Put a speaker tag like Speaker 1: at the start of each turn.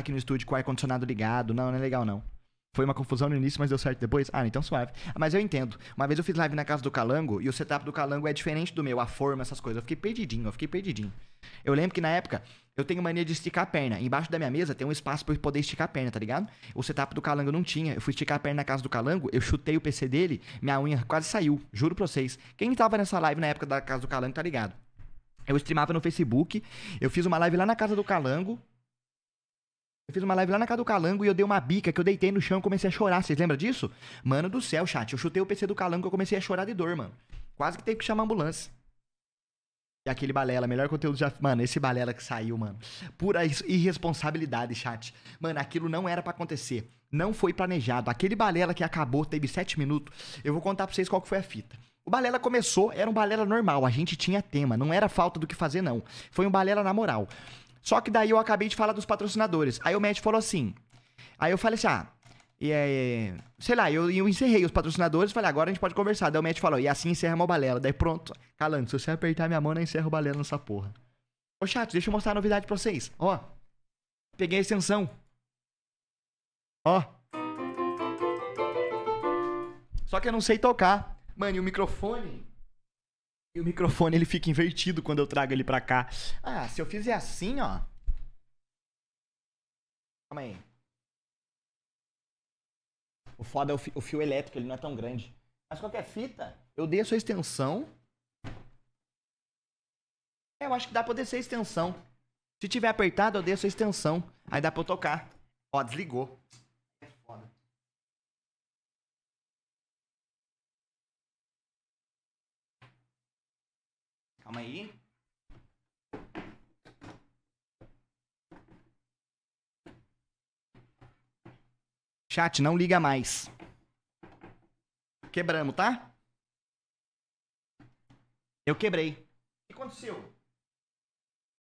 Speaker 1: aqui no estúdio com o ar-condicionado ligado. Não, não é legal, não. Foi uma confusão no início, mas deu certo depois. Ah, então suave. Ah, mas eu entendo. Uma vez eu fiz live na casa do Calango e o setup do Calango é diferente do meu, a forma, essas coisas. Eu fiquei perdidinho, eu fiquei perdidinho. Eu lembro que na época eu tenho mania de esticar a perna. Embaixo da minha mesa tem um espaço para eu poder esticar a perna, tá ligado? O setup do Calango não tinha. Eu fui esticar a perna na casa do Calango, eu chutei o PC dele, minha unha quase saiu. Juro pra vocês. Quem tava nessa live na época da casa do Calango tá ligado. Eu streamava no Facebook, eu fiz uma live lá na casa do Calango, eu fiz uma live lá na casa do Calango e eu dei uma bica que eu deitei no chão e comecei a chorar. Vocês lembram disso? Mano do céu, chat. Eu chutei o PC do Calango e eu comecei a chorar de dor, mano. Quase que teve que chamar a ambulância. E aquele balela, melhor conteúdo já. Mano, esse balela que saiu, mano. Pura irresponsabilidade, chat. Mano, aquilo não era para acontecer. Não foi planejado. Aquele balela que acabou, teve sete minutos. Eu vou contar pra vocês qual que foi a fita. O balela começou, era um balela normal, a gente tinha tema, não era falta do que fazer, não. Foi um balela na moral. Só que daí eu acabei de falar dos patrocinadores. Aí o médico falou assim. Aí eu falei assim, ah. E é, sei lá, eu, eu encerrei os patrocinadores falei, agora a gente pode conversar. Daí o médico falou, e assim encerra a balela. Daí pronto, calando, se você apertar minha mão, eu encerro o balela nessa porra. Ô chat, deixa eu mostrar a novidade pra vocês. Ó, peguei a extensão. Ó. Só que eu não sei tocar. Mano, e o microfone e o microfone ele fica invertido quando eu trago ele pra cá. Ah, se eu fizer assim, ó. Calma aí. O foda é o, fio, o fio elétrico, ele não é tão grande. Mas qualquer fita, eu dei a extensão. É, eu acho que dá pra descer a extensão. Se tiver apertado, eu dei a extensão. Aí dá pra eu tocar. Ó, desligou. Calma aí. Chat, não liga mais. Quebramos, tá? Eu quebrei. O que aconteceu?